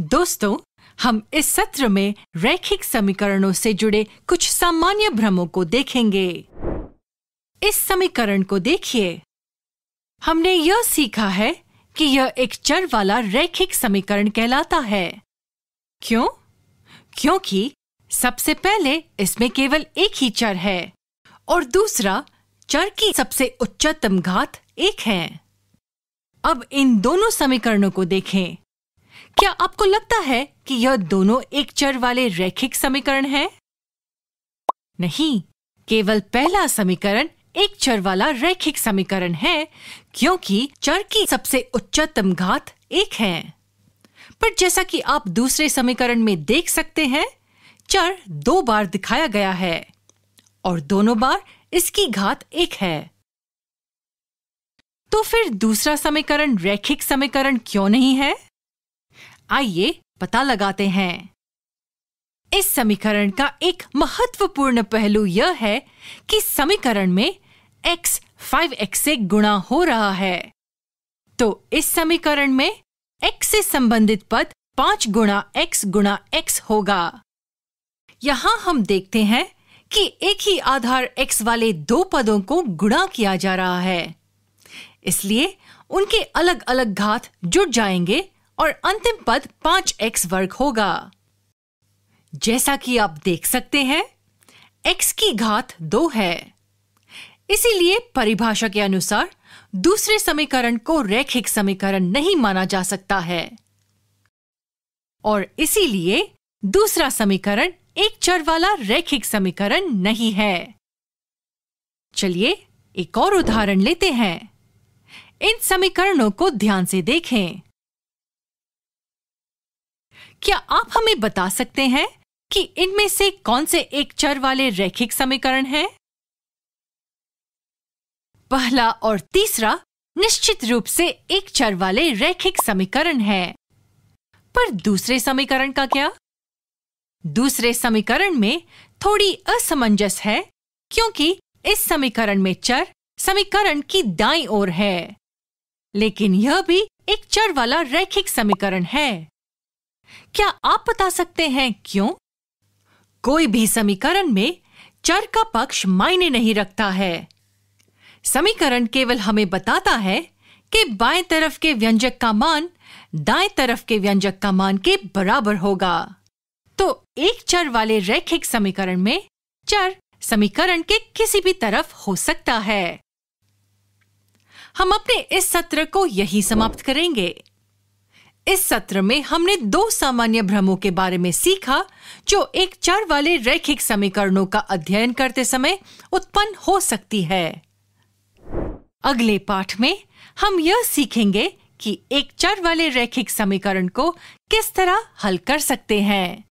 दोस्तों हम इस सत्र में रैखिक समीकरणों से जुड़े कुछ सामान्य भ्रमों को देखेंगे इस समीकरण को देखिए हमने यह सीखा है कि यह एक चर वाला रैखिक समीकरण कहलाता है क्यों क्योंकि सबसे पहले इसमें केवल एक ही चर है और दूसरा चर की सबसे उच्चतम घात एक है अब इन दोनों समीकरणों को देखें क्या आपको लगता है कि यह दोनों एक चर वाले रैखिक समीकरण हैं? नहीं केवल पहला समीकरण एक चर वाला रैखिक समीकरण है क्योंकि चर की सबसे उच्चतम घात एक है पर जैसा कि आप दूसरे समीकरण में देख सकते हैं चर दो बार दिखाया गया है और दोनों बार इसकी घात एक है तो फिर दूसरा समीकरण रैखिक समीकरण क्यों नहीं है आइए पता लगाते हैं इस समीकरण का एक महत्वपूर्ण पहलू यह है कि समीकरण में x 5x से गुणा हो रहा है तो इस समीकरण में x से संबंधित पद पांच गुणा x गुणा x होगा यहां हम देखते हैं कि एक ही आधार x वाले दो पदों को गुणा किया जा रहा है इसलिए उनके अलग अलग घात जुड़ जाएंगे और अंतिम पद पांच एक्स वर्ग होगा जैसा कि आप देख सकते हैं एक्स की घात दो है इसीलिए परिभाषा के अनुसार दूसरे समीकरण को रैखिक समीकरण नहीं माना जा सकता है और इसीलिए दूसरा समीकरण एक चर वाला रैखिक समीकरण नहीं है चलिए एक और उदाहरण लेते हैं इन समीकरणों को ध्यान से देखें क्या आप हमें बता सकते हैं कि इनमें से कौन से एक चर वाले रैखिक समीकरण हैं? पहला और तीसरा निश्चित रूप से एक चर वाले रैखिक समीकरण है पर दूसरे समीकरण का क्या दूसरे समीकरण में थोड़ी असमंजस है क्योंकि इस समीकरण में चर समीकरण की दाई ओर है लेकिन यह भी एक चर वाला रैखिक समीकरण है क्या आप बता सकते हैं क्यों कोई भी समीकरण में चर का पक्ष मायने नहीं रखता है समीकरण केवल हमें बताता है कि बाएं तरफ के व्यंजक का मान दाएं तरफ के व्यंजक का मान के बराबर होगा तो एक चर वाले रैखिक समीकरण में चर समीकरण के किसी भी तरफ हो सकता है हम अपने इस सत्र को यही समाप्त करेंगे इस सत्र में हमने दो सामान्य भ्रमों के बारे में सीखा जो एक चर वाले रैखिक समीकरणों का अध्ययन करते समय उत्पन्न हो सकती है अगले पाठ में हम यह सीखेंगे कि एक चर वाले रैखिक समीकरण को किस तरह हल कर सकते हैं